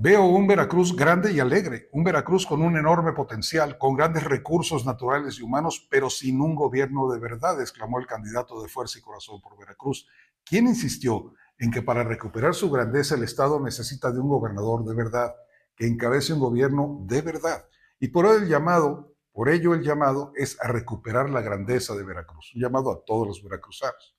Veo un Veracruz grande y alegre, un Veracruz con un enorme potencial, con grandes recursos naturales y humanos, pero sin un gobierno de verdad, exclamó el candidato de Fuerza y Corazón por Veracruz, quien insistió en que para recuperar su grandeza el Estado necesita de un gobernador de verdad, que encabece un gobierno de verdad. Y por ello el llamado, por ello el llamado es a recuperar la grandeza de Veracruz, un llamado a todos los veracruzanos.